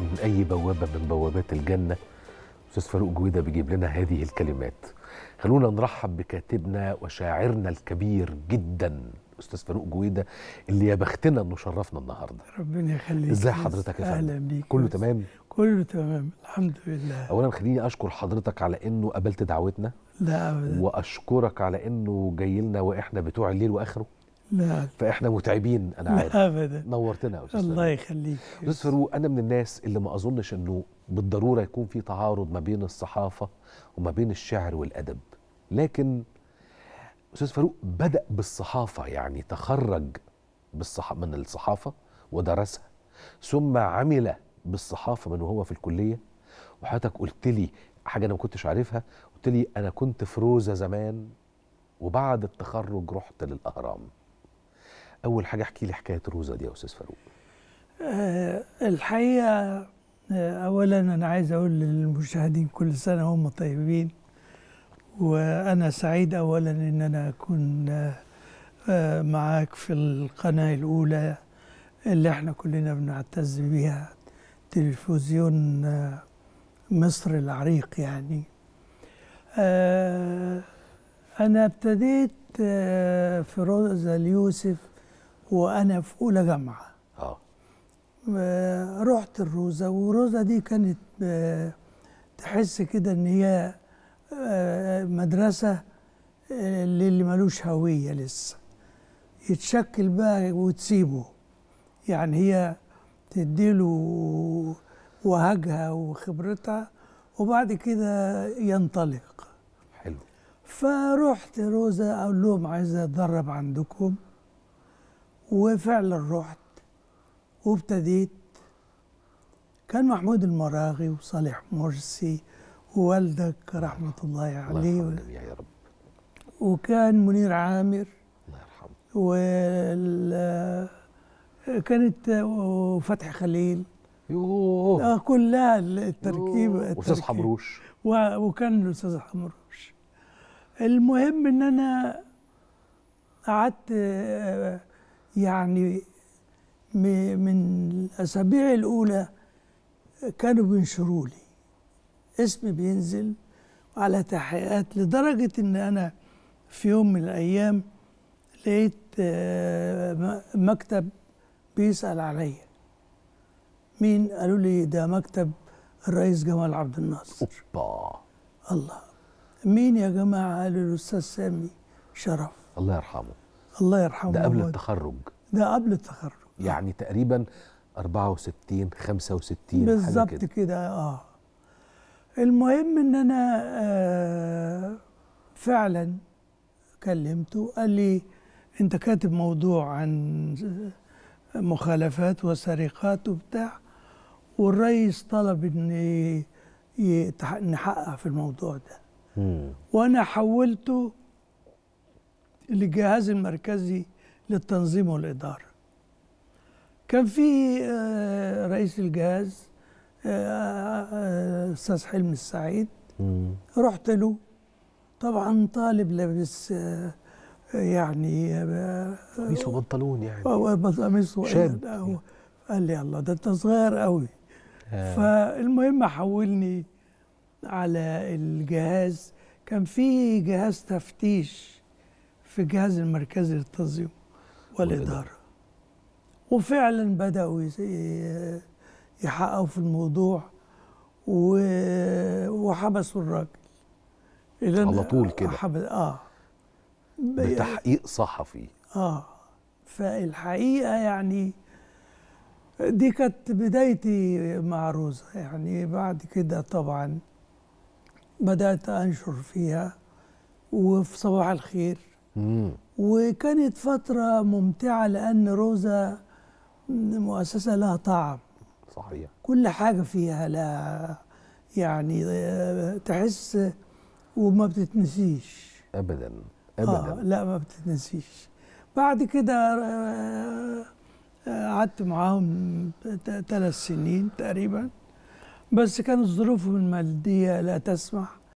من أي بوابة من بوابات الجنة أستاذ فاروق جويدة بيجيب لنا هذه الكلمات خلونا نرحب بكاتبنا وشاعرنا الكبير جدا استاذ فاروق جويده اللي يا بختنا انه شرفنا النهارده ربنا يخليك ازي حضرتك يا فندم اهلا بيك كله تمام كله تمام الحمد لله اولا خليني اشكر حضرتك على انه قبلت دعوتنا لا ابدا واشكرك على انه جاي لنا واحنا بتوع الليل واخره نعم فاحنا متعبين انا نعم، عارف ابدا نورتنا يا استاذ الله يخليك استاذ فاروق انا من الناس اللي ما اظنش انه بالضروره يكون في تعارض ما بين الصحافه وما بين الشعر والادب لكن استاذ فاروق بدا بالصحافه يعني تخرج بالصح... من الصحافه ودرسها ثم عمل بالصحافه من وهو في الكليه وحضرتك قلت لي حاجه انا ما كنتش عارفها قلت لي انا كنت في زمان وبعد التخرج رحت للاهرام اول حاجه احكي لي حكايه روزا دي يا استاذ فاروق أه الحقيقه آه، اولا انا عايز اقول للمشاهدين كل سنه هم طيبين وانا سعيد اولا ان انا اكون آه، آه، معاك في القناه الاولى اللي احنا كلنا بنعتز بيها تلفزيون مصر العريق يعني انا ابتديت في روزا اليوسف وانا في اولى جامعه آه. اه رحت الروزه والروزه دي كانت آه، تحس كده ان هي آه، مدرسه للي ملوش هويه لسه يتشكل بقى وتسيبه يعني هي تديله وهجها وخبرتها وبعد كده ينطلق حلو فرحت روزة أقول لهم عايز أتدرب عندكم وفعلا رحت وابتديت كان محمود المراغي وصالح مرسي ووالدك رحمة الله عليه الله يرحمه يا رب وكان منير عامر الله يرحمه وكانت فتح وفتحي خليل يوه آه كلها التركيب استاذ حمروش وكان الاستاذ حمروش المهم ان انا قعدت آه، يعني من الأسابيع الأولى كانوا بينشروا لي اسمي بينزل على تحقيقات لدرجة إن أنا في يوم من الأيام لقيت آه، مكتب بيسأل عليا مين قالوا لي ده مكتب الرئيس جمال عبد الناصر أوبا الله مين يا جماعة قالوا الأستاذ سامي شرف الله يرحمه الله يرحمه ده قبل التخرج ده قبل التخرج يعني تقريبا 64 65 بالظبط كده. كده اه المهم ان انا آه فعلا كلمته قال لي انت كاتب موضوع عن آه، مخالفات وسرقات وبتاع والرئيس طلب ان نحقق في الموضوع ده مم. وانا حولته للجهاز المركزي للتنظيم والإدارة كان في آه، رئيس الجهاز آه، آه، أستاذ حلمي السعيد رحت له طبعا طالب لابس يعني قميص وبنطلون يعني قميص شاب قال لي الله ده انت صغير قوي آه. فالمهم حولني على الجهاز كان في جهاز تفتيش في الجهاز المركزي للتنظيم والإدارة وفعلا بدأوا يحققوا في الموضوع وحبسوا الراجل على طول كده اه بتحقيق صحفي اه فالحقيقه يعني دي كانت بدايتي مع روزا يعني بعد كده طبعا بدات انشر فيها وفي صباح الخير وكانت فترة ممتعة لأن روزا مؤسسة لها طعم صحيح كل حاجة فيها لها يعني آه، تحس وما بتتنسيش أبدا آه، أبدا آه لا ما بتتنسيش بعد كده آه، قعدت معاهم ثلاث سنين تقريبا بس كانت ظروفهم المادية لا تسمح